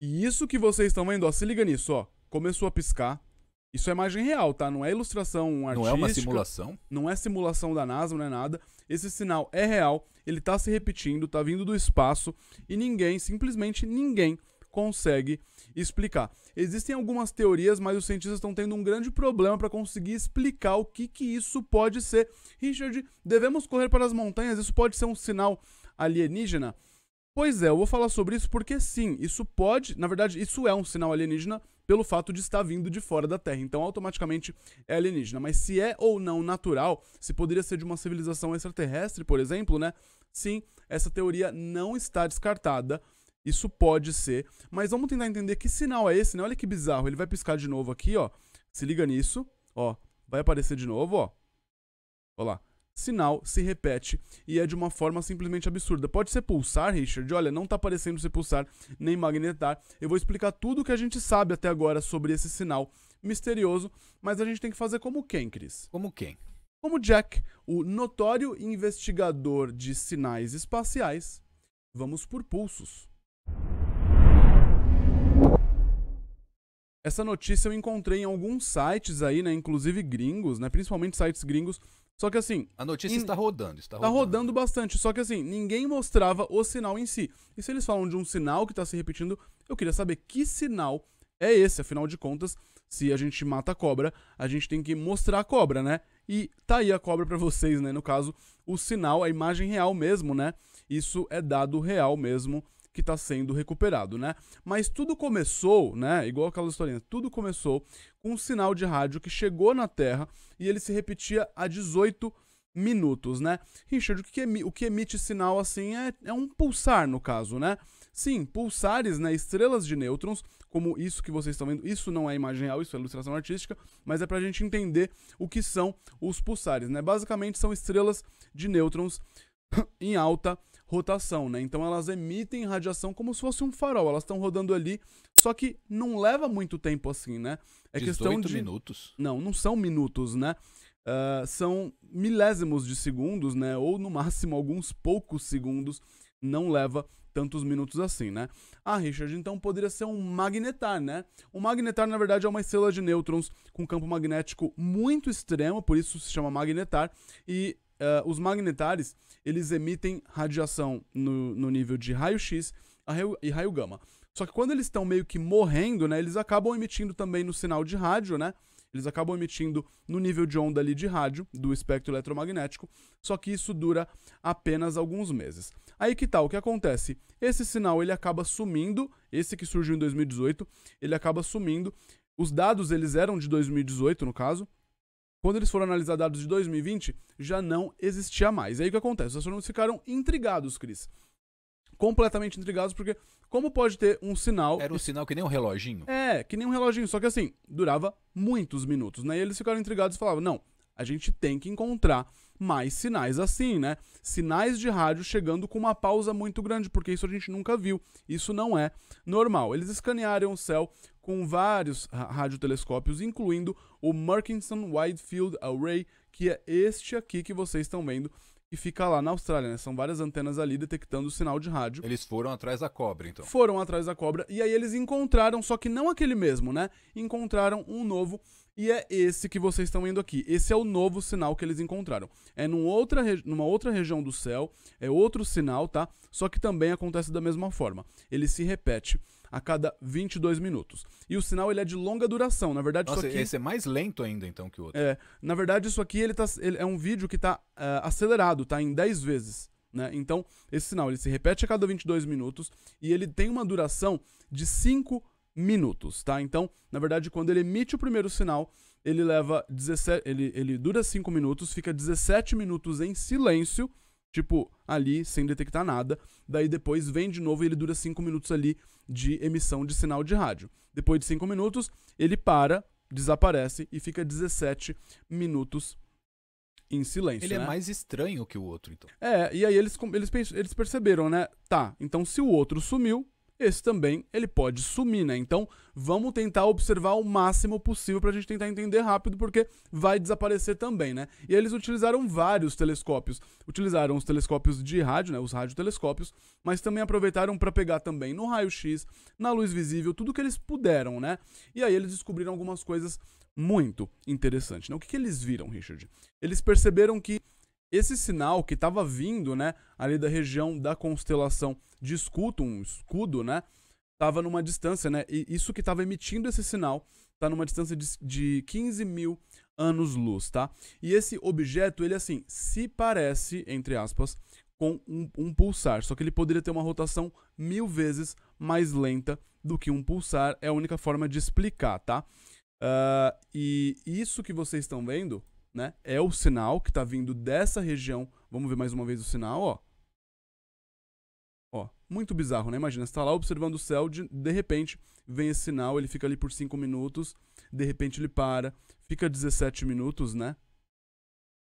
E isso que vocês estão vendo, ó, se liga nisso, ó. Começou a piscar. Isso é imagem real, tá? Não é ilustração artística. Não é uma simulação? Não é simulação da NASA, não é nada. Esse sinal é real, ele tá se repetindo, tá vindo do espaço e ninguém, simplesmente ninguém consegue explicar. Existem algumas teorias, mas os cientistas estão tendo um grande problema para conseguir explicar o que que isso pode ser. Richard, devemos correr para as montanhas? Isso pode ser um sinal alienígena? Pois é, eu vou falar sobre isso porque sim, isso pode, na verdade, isso é um sinal alienígena pelo fato de estar vindo de fora da Terra. Então, automaticamente é alienígena. Mas se é ou não natural, se poderia ser de uma civilização extraterrestre, por exemplo, né? Sim, essa teoria não está descartada. Isso pode ser. Mas vamos tentar entender que sinal é esse, né? Olha que bizarro. Ele vai piscar de novo aqui, ó. Se liga nisso. Ó, vai aparecer de novo, ó. Olha lá sinal se repete e é de uma forma simplesmente absurda. Pode ser pulsar, Richard? Olha, não está parecendo ser pulsar nem magnetar. Eu vou explicar tudo o que a gente sabe até agora sobre esse sinal misterioso, mas a gente tem que fazer como quem, Cris? Como quem? Como Jack, o notório investigador de sinais espaciais, vamos por pulsos. Essa notícia eu encontrei em alguns sites aí, né, inclusive gringos, né, principalmente sites gringos só que assim. A notícia in... está rodando, está tá rodando. Está rodando bastante. Só que assim, ninguém mostrava o sinal em si. E se eles falam de um sinal que está se repetindo, eu queria saber que sinal é esse. Afinal de contas, se a gente mata a cobra, a gente tem que mostrar a cobra, né? E tá aí a cobra para vocês, né? No caso, o sinal, a imagem real mesmo, né? Isso é dado real mesmo que está sendo recuperado, né? Mas tudo começou, né? Igual aquela historinha, tudo começou com um sinal de rádio que chegou na Terra e ele se repetia a 18 minutos, né? Richard, o que, o que emite sinal assim é, é um pulsar, no caso, né? Sim, pulsares, né? Estrelas de nêutrons, como isso que vocês estão vendo, isso não é imagem real, isso é ilustração artística, mas é pra gente entender o que são os pulsares, né? Basicamente são estrelas de nêutrons em alta rotação, né? Então elas emitem radiação como se fosse um farol. Elas estão rodando ali, só que não leva muito tempo assim, né? É questão de minutos. Não, não são minutos, né? Uh, são milésimos de segundos, né? Ou no máximo alguns poucos segundos. Não leva tantos minutos assim, né? Ah, Richard, então poderia ser um magnetar, né? O magnetar, na verdade, é uma estrela de nêutrons com campo magnético muito extremo, por isso se chama magnetar, e Uh, os magnetares, eles emitem radiação no, no nível de raio-x e raio gama. Só que quando eles estão meio que morrendo, né, eles acabam emitindo também no sinal de rádio, né? Eles acabam emitindo no nível de onda ali de rádio, do espectro eletromagnético, só que isso dura apenas alguns meses. Aí que tal? Tá, o que acontece? Esse sinal ele acaba sumindo, esse que surgiu em 2018, ele acaba sumindo. Os dados eles eram de 2018 no caso, quando eles foram analisar dados de 2020, já não existia mais. E aí o que acontece? Os astrônomos ficaram intrigados, Cris. Completamente intrigados, porque como pode ter um sinal. Era um sinal que nem um reloginho. É, que nem um reloginho, só que assim, durava muitos minutos, né? E eles ficaram intrigados e falavam: não, a gente tem que encontrar mais sinais assim, né? Sinais de rádio chegando com uma pausa muito grande, porque isso a gente nunca viu. Isso não é normal. Eles escanearam o céu com vários radiotelescópios, incluindo o Murchison Field Array, que é este aqui que vocês estão vendo, e fica lá na Austrália, né? São várias antenas ali detectando o sinal de rádio. Eles foram atrás da cobra, então. Foram atrás da cobra e aí eles encontraram, só que não aquele mesmo, né? Encontraram um novo e é esse que vocês estão vendo aqui. Esse é o novo sinal que eles encontraram. É num outra numa outra região do céu, é outro sinal, tá? Só que também acontece da mesma forma. Ele se repete a cada 22 minutos. E o sinal ele é de longa duração, na verdade Nossa, isso aqui... esse é mais lento ainda então que o outro. É, na verdade isso aqui ele tá, ele é um vídeo que tá uh, acelerado, tá em 10 vezes. Né? Então, esse sinal ele se repete a cada 22 minutos e ele tem uma duração de 5 minutos, tá? Então, na verdade, quando ele emite o primeiro sinal, ele leva 17, ele, ele dura 5 minutos, fica 17 minutos em silêncio, tipo, ali sem detectar nada. Daí depois vem de novo e ele dura 5 minutos ali de emissão de sinal de rádio. Depois de 5 minutos, ele para, desaparece e fica 17 minutos em silêncio. Ele é né? é mais estranho que o outro, então. É, e aí eles, eles, eles perceberam, né? Tá, então se o outro sumiu, esse também ele pode sumir, né? Então vamos tentar observar o máximo possível para a gente tentar entender rápido, porque vai desaparecer também, né? E eles utilizaram vários telescópios. Utilizaram os telescópios de rádio, né? Os radiotelescópios, mas também aproveitaram para pegar também no raio-x, na luz visível, tudo que eles puderam, né? E aí eles descobriram algumas coisas muito interessantes. Né? O que, que eles viram, Richard? Eles perceberam que esse sinal que estava vindo, né, ali da região da constelação de escudo, um escudo, né, estava numa distância, né, e isso que estava emitindo esse sinal está numa distância de, de 15 mil anos-luz, tá? E esse objeto, ele assim, se parece, entre aspas, com um, um, pulsar, só que ele poderia ter uma rotação mil vezes mais lenta do que um pulsar, é a única forma de explicar, tá? Uh, e isso que vocês estão vendo né? É o sinal que tá vindo dessa região. Vamos ver mais uma vez o sinal, ó. Ó, muito bizarro, né? Imagina, você tá lá observando o céu, de, de repente vem esse sinal, ele fica ali por 5 minutos, de repente ele para, fica 17 minutos, né?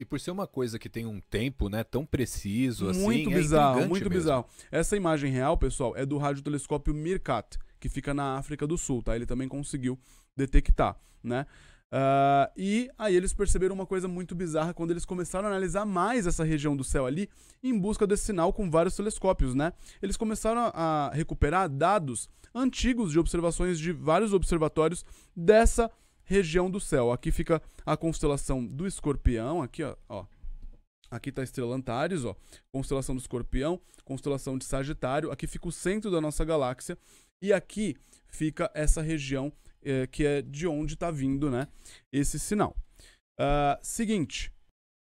E por ser uma coisa que tem um tempo, né, tão preciso assim, muito é bizarro, é muito mesmo. bizarro. Essa imagem real, pessoal, é do radiotelescópio Mirkat, que fica na África do Sul, tá? Ele também conseguiu detectar, né? Uh, e aí eles perceberam uma coisa muito bizarra quando eles começaram a analisar mais essa região do céu ali em busca desse sinal com vários telescópios, né? Eles começaram a recuperar dados antigos de observações de vários observatórios dessa região do céu. Aqui fica a constelação do Escorpião, aqui ó, ó. Aqui está a estrela Antares, ó, constelação do Escorpião, constelação de Sagitário. Aqui fica o centro da nossa galáxia e aqui fica essa região eh, que é de onde está vindo né, esse sinal. Uh, seguinte,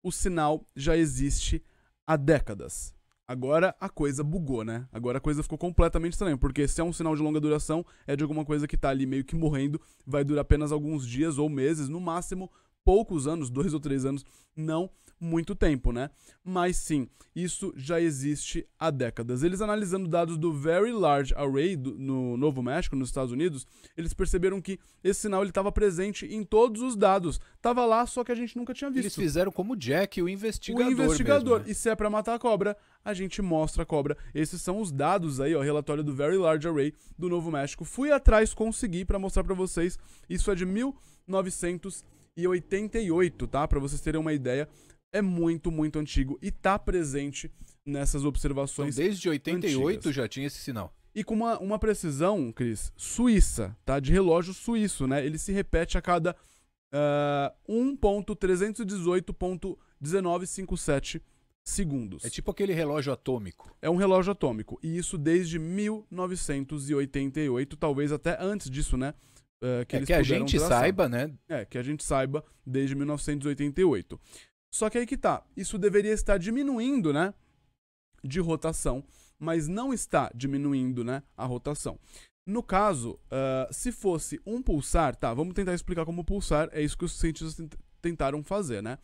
o sinal já existe há décadas. Agora a coisa bugou, né? Agora a coisa ficou completamente estranha, porque se é um sinal de longa duração, é de alguma coisa que está ali meio que morrendo, vai durar apenas alguns dias ou meses, no máximo poucos anos, dois ou três anos, não muito tempo, né? Mas sim, isso já existe há décadas. Eles analisando dados do Very Large Array do, no Novo México, nos Estados Unidos, eles perceberam que esse sinal estava presente em todos os dados. Tava lá, só que a gente nunca tinha visto. Eles fizeram como Jack, o investigador. O investigador. Mesmo, né? E se é para matar a cobra, a gente mostra a cobra. Esses são os dados aí, ó, relatório do Very Large Array do Novo México. Fui atrás, consegui para mostrar para vocês. Isso é de 1988, tá? Para vocês terem uma ideia é muito, muito antigo e tá presente nessas observações. Então, desde 88 antigas. já tinha esse sinal. E com uma, uma precisão, Cris, suíça, tá? De relógio suíço, né? Ele se repete a cada uh, ah, 1.318.1957 segundos. É tipo aquele relógio atômico. É um relógio atômico. E isso desde 1988, talvez até antes disso, né? Uh, que é, que a gente traçar. saiba, né? É, que a gente saiba desde 1988. Só que aí que tá, isso deveria estar diminuindo, né? De rotação, mas não está diminuindo, né? A rotação. No caso, uh, se fosse um pulsar, tá? Vamos tentar explicar como pulsar, é isso que os cientistas tentaram fazer, né?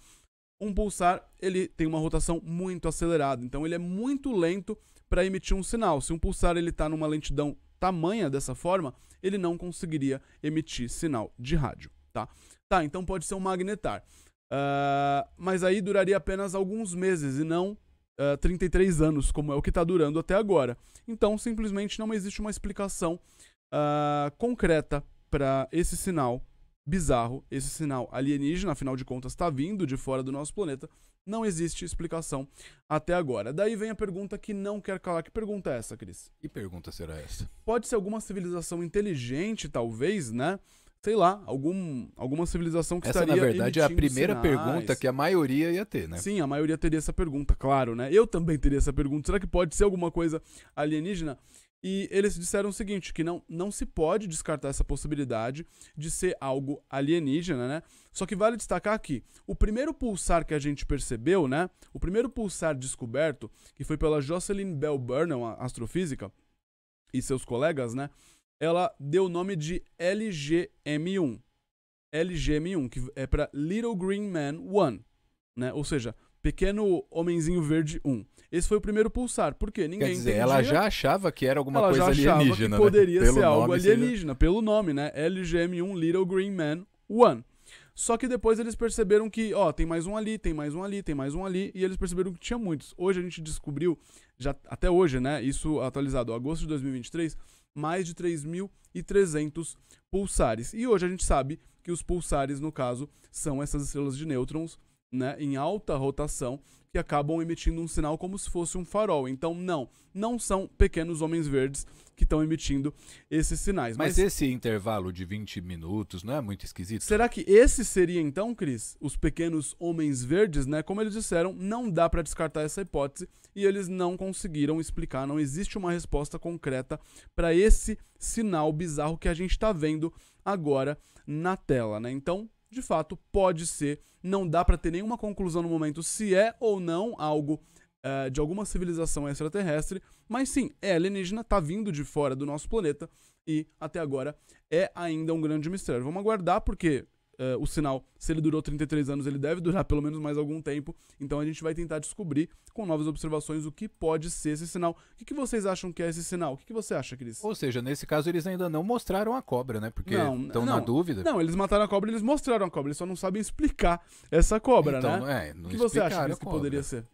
Um pulsar, ele tem uma rotação muito acelerada, então ele é muito lento para emitir um sinal. Se um pulsar ele está numa lentidão tamanha dessa forma, ele não conseguiria emitir sinal de rádio, tá? Tá, então pode ser um magnetar. Uh, mas aí duraria apenas alguns meses e não uh, ah, 33 anos, como é o que está durando até agora. Então, simplesmente não existe uma explicação uh, concreta para esse sinal bizarro, esse sinal alienígena, afinal de contas, está vindo de fora do nosso planeta. Não existe explicação até agora. Daí vem a pergunta que não quer calar. Que pergunta é essa, Cris? Que pergunta será essa? Pode ser alguma civilização inteligente, talvez, né? sei lá, algum, alguma civilização que Essa, estaria na verdade, é a primeira sinais. pergunta que a maioria ia ter, né? Sim, a maioria teria essa pergunta, claro, né? Eu também teria essa pergunta. Será que pode ser alguma coisa alienígena? E eles disseram o seguinte, que não, não se pode descartar essa possibilidade de ser algo alienígena, né? Só que vale destacar que o primeiro pulsar que a gente percebeu, né? O primeiro pulsar descoberto, que foi pela Jocelyn Bell Burnham, a astrofísica, e seus colegas, né? ela deu o nome de LGM1. LGM1, que é para Little Green Man 1, né? Ou seja, Pequeno Homenzinho Verde 1. Esse foi o primeiro pulsar, porque ninguém Quer dizer, entendia. ela já achava que era alguma ela coisa alienígena, que né? poderia né? ser pelo algo alienígena, seja... pelo nome, né? LGM1 Little Green Man 1. Só que depois eles perceberam que, ó, tem mais um ali, tem mais um ali, tem mais um ali, e eles perceberam que tinha muitos. Hoje a gente descobriu, já até hoje, né? Isso atualizado, agosto de 2023, mais de 3.300 pulsares. E hoje a gente sabe que os pulsares, no caso, são essas estrelas de nêutrons né, em alta rotação que acabam emitindo um sinal como se fosse um farol. Então, não, não são pequenos homens verdes que estão emitindo esses sinais. Mas, Mas, esse intervalo de 20 minutos não é muito esquisito? Será que esse seria então, Cris, os pequenos homens verdes, né? Como eles disseram, não dá para descartar essa hipótese e eles não conseguiram explicar, não existe uma resposta concreta para esse sinal bizarro que a gente está vendo agora na tela, né? Então, de fato pode ser. Não dá para ter nenhuma conclusão no momento se é ou não algo uh, de alguma civilização extraterrestre, mas sim, é alienígena, tá vindo de fora do nosso planeta e até agora é ainda um grande mistério. Vamos aguardar porque uh, o sinal, se ele durou 33 anos, ele deve durar pelo menos mais algum tempo. Então a gente vai tentar descobrir com novas observações o que pode ser esse sinal. O que, que vocês acham que é esse sinal? O que, que você acha, Cris? Ou seja, nesse caso eles ainda não mostraram a cobra, né? Porque estão na dúvida. Não, eles mataram a cobra eles mostraram a cobra, eles só não sabem explicar essa cobra, então, né? É, não o que você acha, Cris, que poderia ser?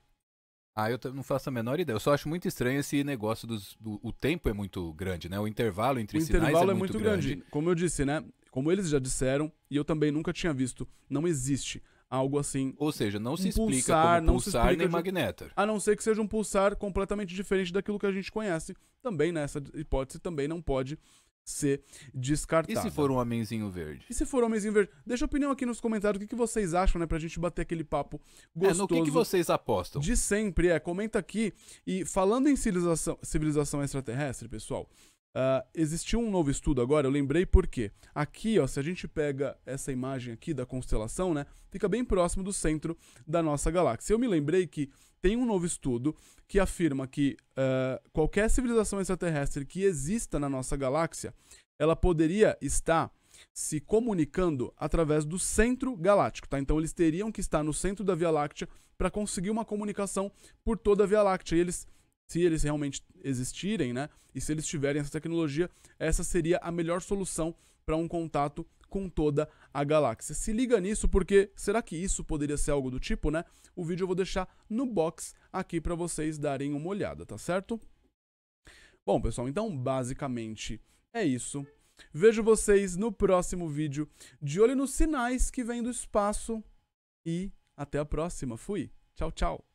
Ah, eu não faço a menor ideia. Eu só acho muito estranho esse negócio dos. Do, o tempo é muito grande, né? O intervalo entre o sinais é intervalo é, muito, é muito grande. grande. Como eu disse, né? Como eles já disseram, e eu também nunca tinha visto, não existe algo assim. Ou seja, não um se explica pulsar, como pulsar nem magnetar. A não ser que seja um pulsar completamente diferente daquilo que a gente conhece. Também nessa hipótese também não pode ser descartado. E se for um homenzinho verde? E se for um homenzinho verde? Deixa a opinião aqui nos comentários, o que, que vocês acham, né? Pra gente bater aquele papo gostoso. É, no que, que vocês apostam? De sempre, é. Comenta aqui. E falando em civilização, civilização extraterrestre, pessoal, Uh, existiu um novo estudo agora, eu lembrei por quê. Aqui, ó, se a gente pega essa imagem aqui da constelação, né, fica bem próximo do centro da nossa galáxia. Eu me lembrei que tem um novo estudo que afirma que uh, qualquer civilização extraterrestre que exista na nossa galáxia, ela poderia estar se comunicando através do centro galáctico, tá? Então eles teriam que estar no centro da Via Láctea para conseguir uma comunicação por toda a Via Láctea. E eles se eles realmente existirem, né? E se eles tiverem essa tecnologia, essa seria a melhor solução para um contato com toda a galáxia. Se liga nisso porque será que isso poderia ser algo do tipo, né? O vídeo eu vou deixar no box aqui para vocês darem uma olhada, tá certo? Bom, pessoal, então basicamente é isso. Vejo vocês no próximo vídeo. De olho nos sinais que vêm do espaço e até a próxima. Fui. Tchau, tchau.